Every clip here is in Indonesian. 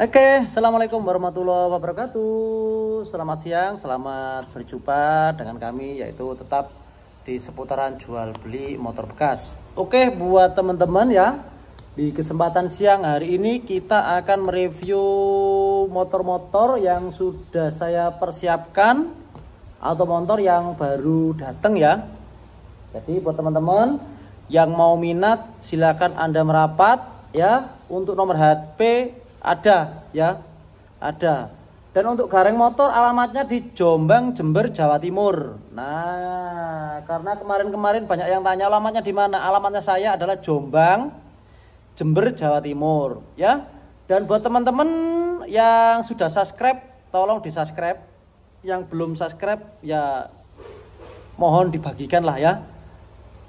Oke, Assalamualaikum warahmatullahi wabarakatuh Selamat siang, selamat berjumpa dengan kami Yaitu tetap di seputaran jual beli motor bekas Oke, buat teman-teman ya Di kesempatan siang hari ini kita akan mereview motor-motor yang sudah saya persiapkan Atau motor yang baru datang ya Jadi buat teman-teman yang mau minat silakan Anda merapat ya untuk nomor HP ada ya, ada. Dan untuk garing Motor alamatnya di Jombang, Jember, Jawa Timur. Nah, karena kemarin-kemarin banyak yang tanya alamatnya di mana. Alamatnya saya adalah Jombang, Jember, Jawa Timur, ya. Dan buat teman-teman yang sudah subscribe, tolong di-subscribe. Yang belum subscribe ya mohon dibagikan lah ya.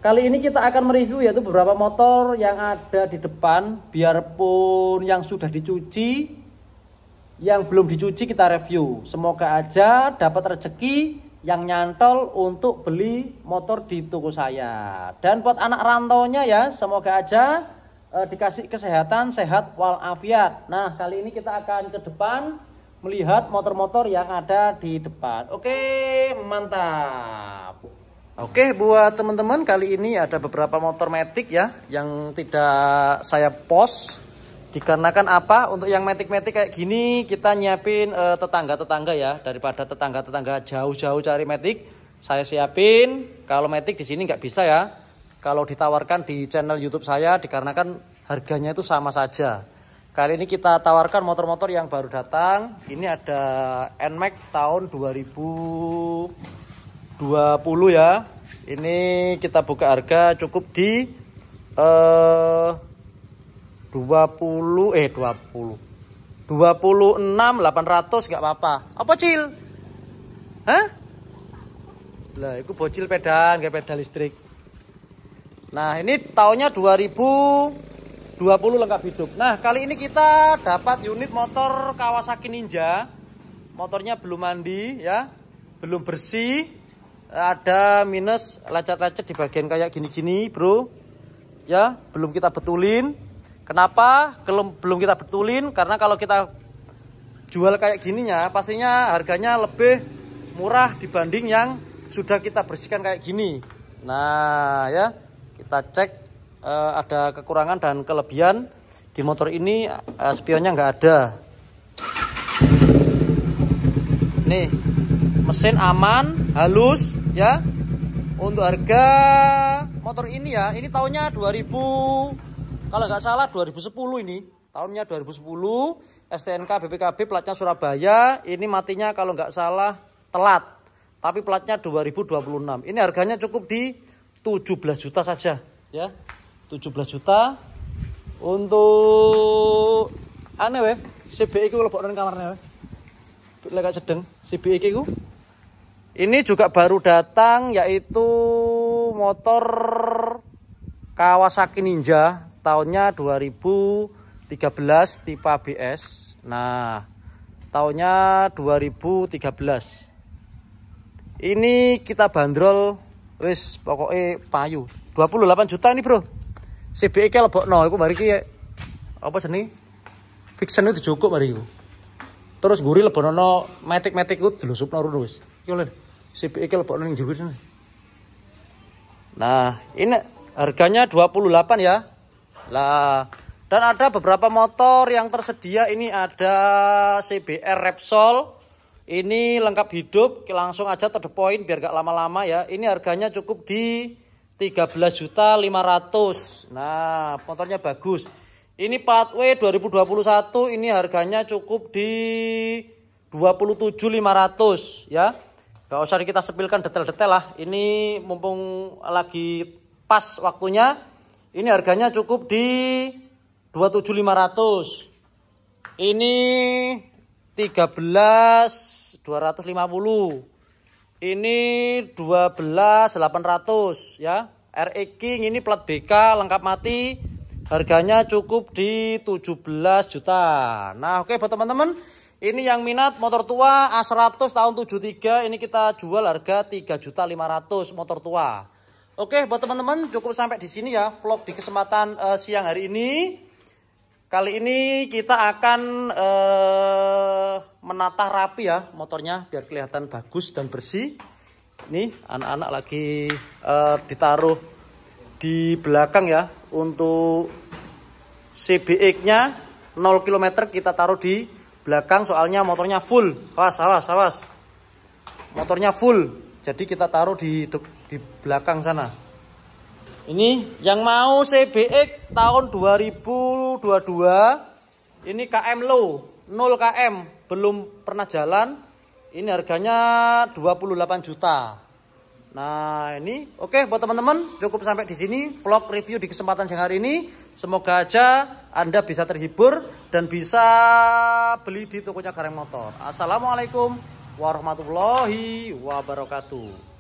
Kali ini kita akan mereview yaitu beberapa motor yang ada di depan biarpun yang sudah dicuci yang belum dicuci kita review. Semoga aja dapat rezeki yang nyantol untuk beli motor di toko saya. Dan buat anak rantaunya ya, semoga aja e, dikasih kesehatan sehat walafiat. Nah, kali ini kita akan ke depan melihat motor-motor yang ada di depan. Oke, mantap. Oke, buat teman-teman kali ini ada beberapa motor metik ya yang tidak saya post dikarenakan apa? Untuk yang metik-metik kayak gini kita nyiapin eh, tetangga-tetangga ya daripada tetangga-tetangga jauh-jauh cari metik. Saya siapin kalau metik di sini nggak bisa ya. Kalau ditawarkan di channel YouTube saya dikarenakan harganya itu sama saja. Kali ini kita tawarkan motor-motor yang baru datang. Ini ada NMAX tahun 2000 20 ya ini kita buka harga cukup di eh 20 eh 20. 26 800 nggak apa-apa. Apa cil? Hah? Lah, itu bocil pedal, nggak pedal listrik. Nah, ini tahunnya 2020 lengkap hidup. Nah, kali ini kita dapat unit motor Kawasaki Ninja. Motornya belum mandi ya, belum bersih, ada minus lecet-lecet di bagian kayak gini-gini bro ya belum kita betulin kenapa belum belum kita betulin karena kalau kita jual kayak gininya pastinya harganya lebih murah dibanding yang sudah kita bersihkan kayak gini nah ya kita cek eh, ada kekurangan dan kelebihan di motor ini eh, spionnya nggak ada nih mesin aman halus ya untuk harga motor ini ya ini tahunnya 2000 kalau nggak salah 2010 ini tahunnya 2010 STNK BPKB platnya Surabaya ini matinya kalau nggak salah telat tapi platnya 2026 ini harganya cukup di 17 juta saja ya 17 juta untuk aneh weh CBI ku lebok kamarnya weh lek sedeng CBI ku ini juga baru datang yaitu motor Kawasaki Ninja tahunnya 2013 tipe ABS. Nah, tahunnya 2013. Ini kita bandrol wis pokoknya payu. 28 juta ini, Bro. CBE ki lebokno iku mari ki apa jenenge? Fiction itu cukup mari iku. Terus guri lebokno metik-metik ku dilusupno runo wis. wes. oleh. CBE kelebok ning jero Nah, ini harganya 28 ya. Lah, dan ada beberapa motor yang tersedia. Ini ada CBR Repsol. Ini lengkap hidup, langsung aja to the point biar gak lama-lama ya. Ini harganya cukup di 13.500. Nah, motornya bagus. Ini Pathway 2021 ini harganya cukup di 27.500 ya. Gak usah kita sepilkan detail-detail lah. Ini mumpung lagi pas waktunya. Ini harganya cukup di 27.500. Ini 13250 Ini 12.800 ya. RE King ini plat BK lengkap mati. Harganya cukup di 17 juta. Nah, oke okay, buat teman-teman ini yang minat motor tua A100 tahun 73 ini kita jual harga 3.500 motor tua. Oke, buat teman-teman cukup sampai di sini ya vlog di kesempatan uh, siang hari ini. Kali ini kita akan uh, eh, menata rapi ya motornya biar kelihatan bagus dan bersih. Ini anak-anak lagi uh, ditaruh di belakang ya untuk CBX-nya 0 km kita taruh di Belakang soalnya motornya full. Awas, awas, awas. Motornya full. Jadi kita taruh di di belakang sana. Ini yang mau CBX tahun 2022. Ini KM low, 0 KM, belum pernah jalan. Ini harganya 28 juta. Nah, ini oke buat teman-teman, cukup sampai di sini vlog review di kesempatan yang hari ini. Semoga aja Anda bisa terhibur dan bisa beli di tokonya Gareng Motor. Assalamualaikum warahmatullahi wabarakatuh.